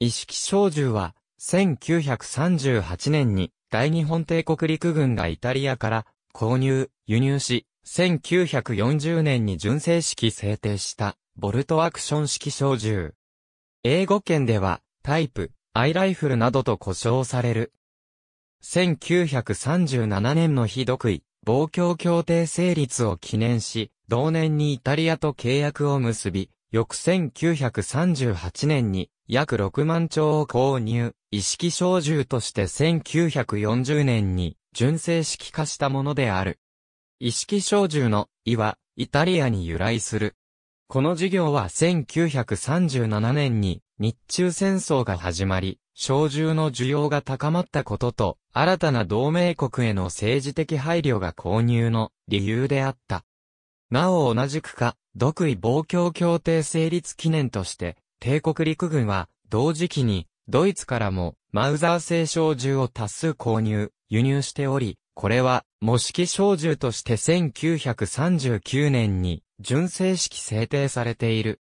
一式小銃は、1938年に大日本帝国陸軍がイタリアから購入、輸入し、1940年に純正式制定したボルトアクション式小銃。英語圏ではタイプ、アイライフルなどと呼称される。1937年の日。独位、防共協定成立を記念し、同年にイタリアと契約を結び、翌1938年に約6万丁を購入、意識小銃として1940年に純正式化したものである。意識小銃の「い」はイタリアに由来する。この事業は1937年に日中戦争が始まり、小銃の需要が高まったことと、新たな同盟国への政治的配慮が購入の理由であった。なお同じくか、独位防共協定成立記念として、帝国陸軍は、同時期に、ドイツからも、マウザー製小銃を多数購入、輸入しており、これは、模式小銃として1939年に、純正式制定されている。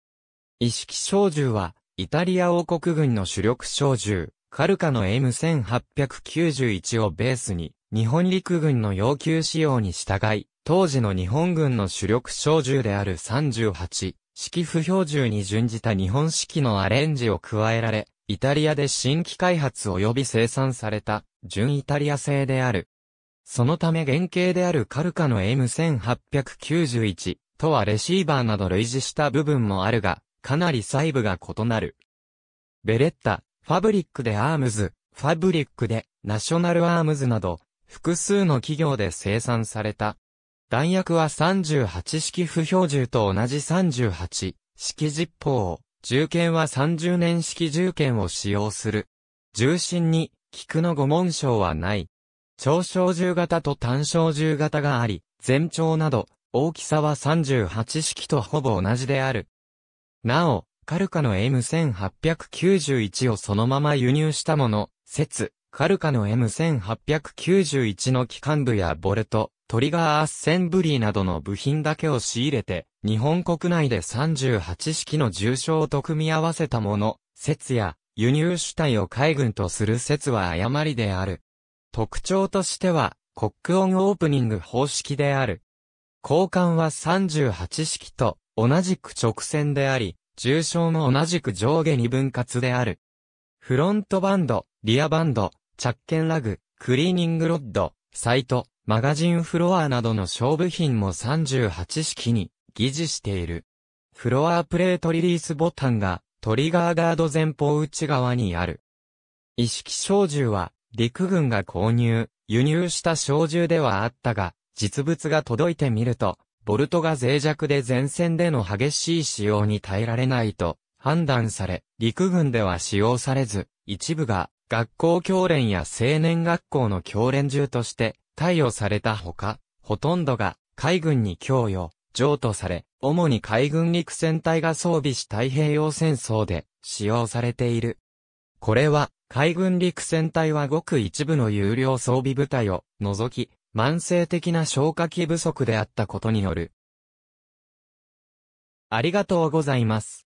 意識小銃は、イタリア王国軍の主力小銃、カルカの M1891 をベースに、日本陸軍の要求仕様に従い、当時の日本軍の主力小銃である38式不標銃に準じた日本式のアレンジを加えられ、イタリアで新規開発及び生産された、純イタリア製である。そのため原型であるカルカの M1891 とはレシーバーなど類似した部分もあるが、かなり細部が異なる。ベレッタ、ファブリックでアームズ、ファブリックでナショナルアームズなど、複数の企業で生産された弾薬は38式不標銃と同じ38式実砲。銃剣は30年式銃剣を使用する。重心に、菊の五紋章はない。長小銃型と短小銃型があり、全長など、大きさは38式とほぼ同じである。なお、カルカの M1891 をそのまま輸入したもの、説、カルカの M1891 の機関部やボルト、トリガーアッセンブリーなどの部品だけを仕入れて、日本国内で38式の重傷と組み合わせたもの、説や輸入主体を海軍とする説は誤りである。特徴としては、コックオンオープニング方式である。交換は38式と同じく直線であり、重傷も同じく上下に分割である。フロントバンド、リアバンド、着剣ラグ、クリーニングロッド、サイト、マガジンフロアなどの小部品も38式に疑似している。フロアプレートリリースボタンがトリガーガード前方内側にある。意識小銃は陸軍が購入、輸入した小銃ではあったが、実物が届いてみると、ボルトが脆弱で前線での激しい使用に耐えられないと判断され、陸軍では使用されず、一部が学校教練や青年学校の教練銃として貸与されたほか、ほとんどが海軍に供与、譲渡され、主に海軍陸戦隊が装備し太平洋戦争で使用されている。これは、海軍陸戦隊はごく一部の有料装備部隊を除き、慢性的な消火器不足であったことによる。ありがとうございます。